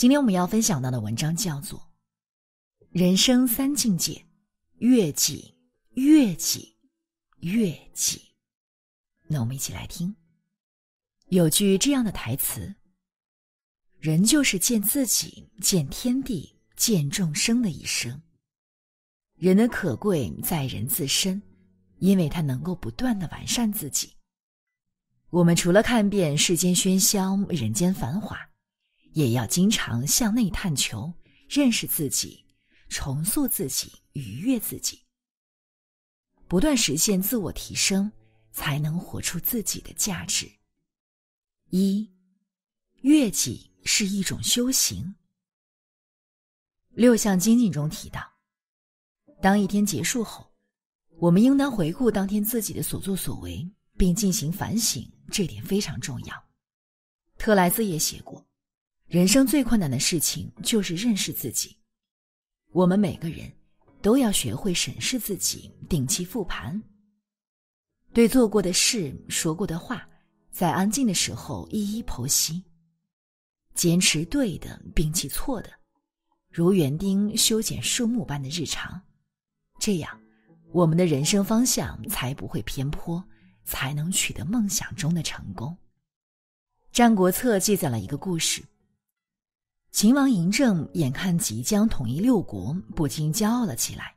今天我们要分享到的文章叫做《人生三境界》，越级，越级，越级。那我们一起来听。有句这样的台词：“人就是见自己、见天地、见众生的一生。人的可贵在人自身，因为他能够不断的完善自己。我们除了看遍世间喧嚣、人间繁华。”也要经常向内探求，认识自己，重塑自己，愉悦自己，不断实现自我提升，才能活出自己的价值。一，悦己是一种修行。六项精进中提到，当一天结束后，我们应当回顾当天自己的所作所为，并进行反省，这点非常重要。特莱斯也写过。人生最困难的事情就是认识自己。我们每个人都要学会审视自己，定期复盘，对做过的事、说过的话，在安静的时候一一剖析，坚持对的，摒弃错的，如园丁修剪树木般的日常，这样我们的人生方向才不会偏颇，才能取得梦想中的成功。《战国策》记载了一个故事。秦王嬴政眼看即将统一六国，不禁骄傲了起来。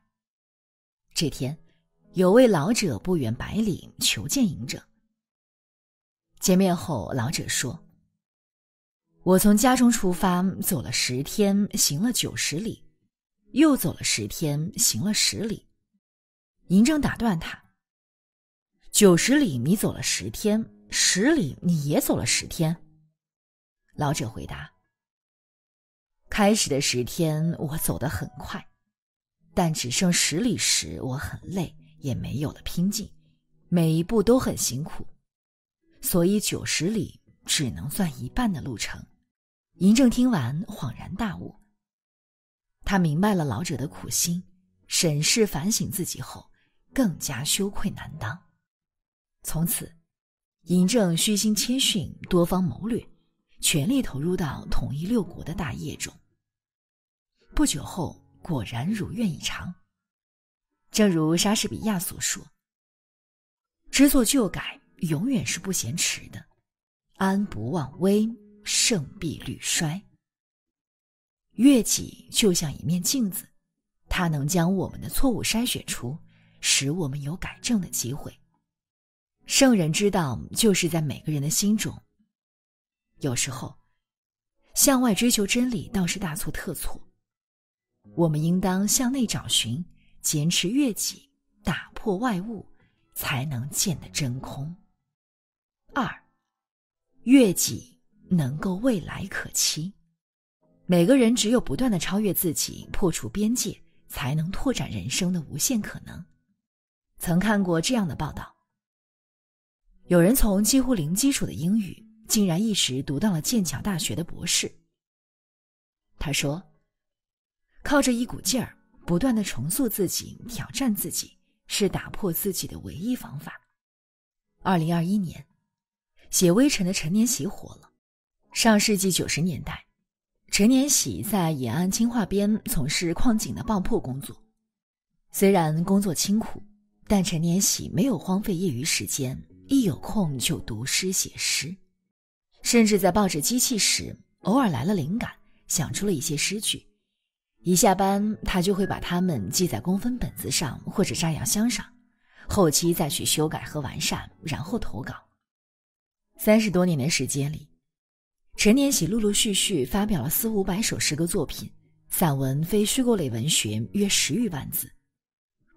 这天，有位老者不远百里求见嬴政。见面后，老者说：“我从家中出发，走了十天，行了九十里；又走了十天，行了十里。”嬴政打断他：“九十里你走了十天，十里你也走了十天。”老者回答。开始的十天，我走得很快，但只剩十里时，我很累，也没有了拼劲，每一步都很辛苦，所以九十里只能算一半的路程。嬴政听完恍然大悟，他明白了老者的苦心，审视反省自己后，更加羞愧难当。从此，嬴政虚心谦逊，多方谋略，全力投入到统一六国的大业中。不久后，果然如愿以偿。正如莎士比亚所说：“知错就改，永远是不嫌迟的。”安不忘危，胜必屡衰。悦己就像一面镜子，它能将我们的错误筛选出，使我们有改正的机会。圣人之道，就是在每个人的心中。有时候，向外追求真理，倒是大错特错。我们应当向内找寻，坚持越己，打破外物，才能见得真空。二，越己能够未来可期。每个人只有不断的超越自己，破除边界，才能拓展人生的无限可能。曾看过这样的报道，有人从几乎零基础的英语，竟然一时读到了剑桥大学的博士。他说。靠着一股劲儿，不断的重塑自己、挑战自己，是打破自己的唯一方法。二零二一年，写微尘的陈年喜火了。上世纪九十年代，陈年喜在延安金化边从事矿井的爆破工作。虽然工作清苦，但陈年喜没有荒废业余时间，一有空就读诗写诗，甚至在抱着机器时，偶尔来了灵感，想出了一些诗句。一下班，他就会把它们记在工分本子上或者炸药箱上，后期再去修改和完善，然后投稿。三十多年的时间里，陈年喜陆陆续续发表了四五百首诗歌作品、散文、非虚构类文学约十余万字。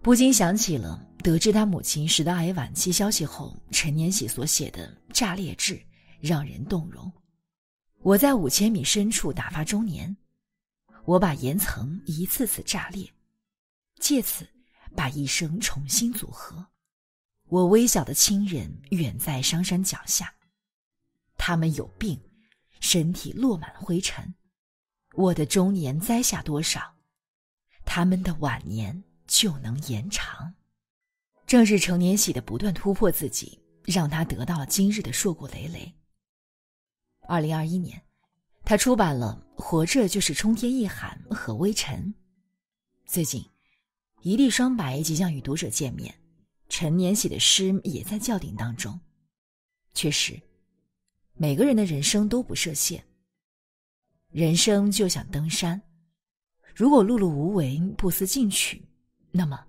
不禁想起了得知他母亲食道癌晚期消息后，陈年喜所写的《炸裂志》，让人动容。我在五千米深处打发中年。我把岩层一次次炸裂，借此把一生重新组合。我微小的亲人远在商山脚下，他们有病，身体落满灰尘。我的中年栽下多少，他们的晚年就能延长。正是成年喜的不断突破自己，让他得到了今日的硕果累累。二零二一年。他出版了《活着就是冲天一喊》和《微尘》，最近，《一地霜白》即将与读者见面。陈年写的诗也在校订当中。确实，每个人的人生都不设限。人生就像登山，如果碌碌无为、不思进取，那么，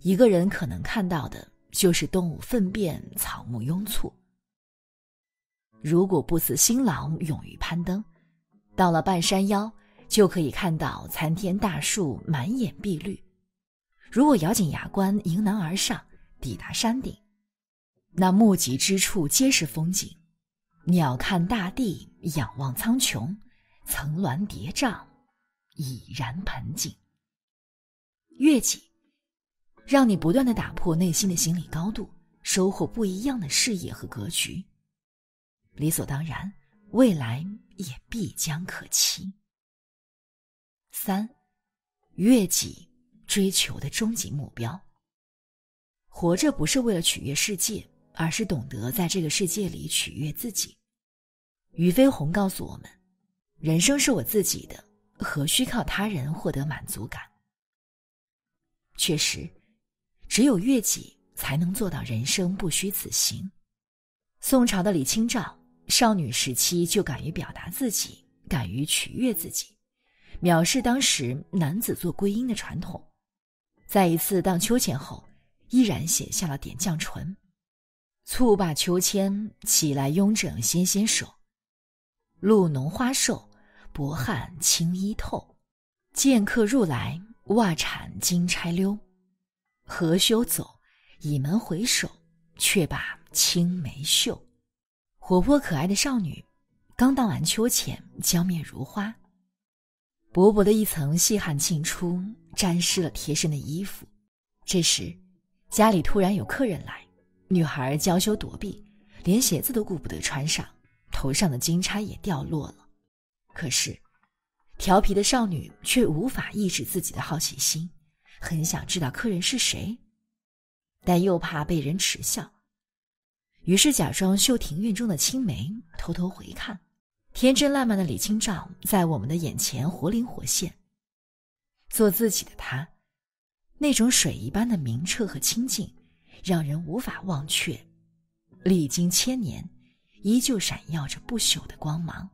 一个人可能看到的就是动物粪便、草木拥簇。如果不辞辛劳、勇于攀登，到了半山腰，就可以看到参天大树，满眼碧绿。如果咬紧牙关，迎难而上，抵达山顶，那目及之处皆是风景。鸟瞰大地，仰望苍穹，层峦叠嶂，已然盆景。月级，让你不断的打破内心的心理高度，收获不一样的视野和格局。理所当然，未来。也必将可期。三，悦己追求的终极目标。活着不是为了取悦世界，而是懂得在这个世界里取悦自己。俞飞鸿告诉我们：“人生是我自己的，何须靠他人获得满足感？”确实，只有悦己，才能做到人生不虚此行。宋朝的李清照。少女时期就敢于表达自己，敢于取悦自己，藐视当时男子做归因的传统。在一次荡秋千后，依然写下了《点绛唇》：“蹴罢秋千，起来慵整纤纤手。露浓花瘦，薄汗轻衣透。见客入来，袜铲金钗溜。何羞走，倚门回首，却把青梅嗅。”活泼可爱的少女，刚荡完秋千，娇面如花，薄薄的一层细汗沁出，沾湿了贴身的衣服。这时，家里突然有客人来，女孩娇羞躲避，连鞋子都顾不得穿上，头上的金钗也掉落了。可是，调皮的少女却无法抑制自己的好奇心，很想知道客人是谁，但又怕被人耻笑。于是假装秀庭院中的青梅，偷偷回看。天真烂漫的李清照，在我们的眼前活灵活现。做自己的他，那种水一般的明澈和清静，让人无法忘却。历经千年，依旧闪耀着不朽的光芒。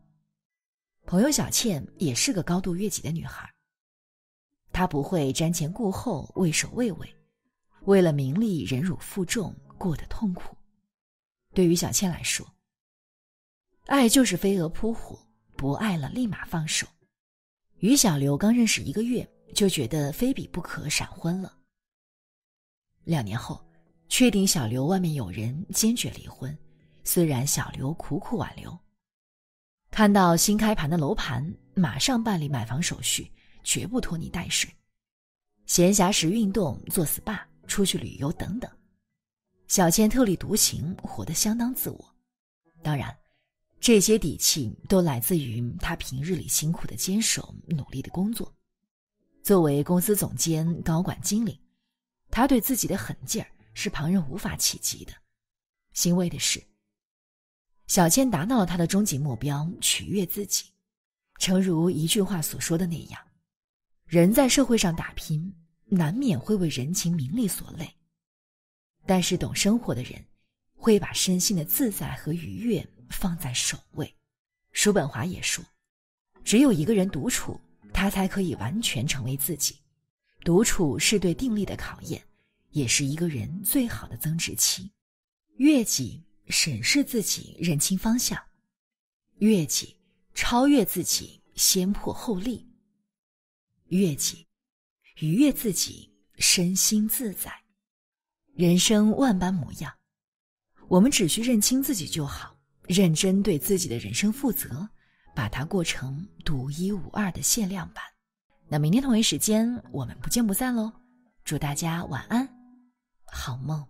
朋友小倩也是个高度悦己的女孩，她不会瞻前顾后、畏首畏尾，为了名利忍辱负重，过得痛苦。对于小倩来说，爱就是飞蛾扑火，不爱了立马放手。与小刘刚认识一个月，就觉得非彼不可，闪婚了。两年后，确定小刘外面有人，坚决离婚。虽然小刘苦苦挽留，看到新开盘的楼盘，马上办理买房手续，绝不拖泥带水。闲暇时运动、做 SPA、出去旅游等等。小倩特立独行，活得相当自我。当然，这些底气都来自于他平日里辛苦的坚守、努力的工作。作为公司总监、高管、经理，他对自己的狠劲儿是旁人无法企及的。欣慰的是，小倩达到了她的终极目标——取悦自己。诚如一句话所说的那样，人在社会上打拼，难免会为人情、名利所累。但是懂生活的人，会把身心的自在和愉悦放在首位。叔本华也说，只有一个人独处，他才可以完全成为自己。独处是对定力的考验，也是一个人最好的增值期。悦己，审视自己，认清方向；悦己，超越自己，先破后立；悦己，愉悦自己，身心自在。人生万般模样，我们只需认清自己就好，认真对自己的人生负责，把它过成独一无二的限量版。那明天同一时间，我们不见不散喽！祝大家晚安，好梦。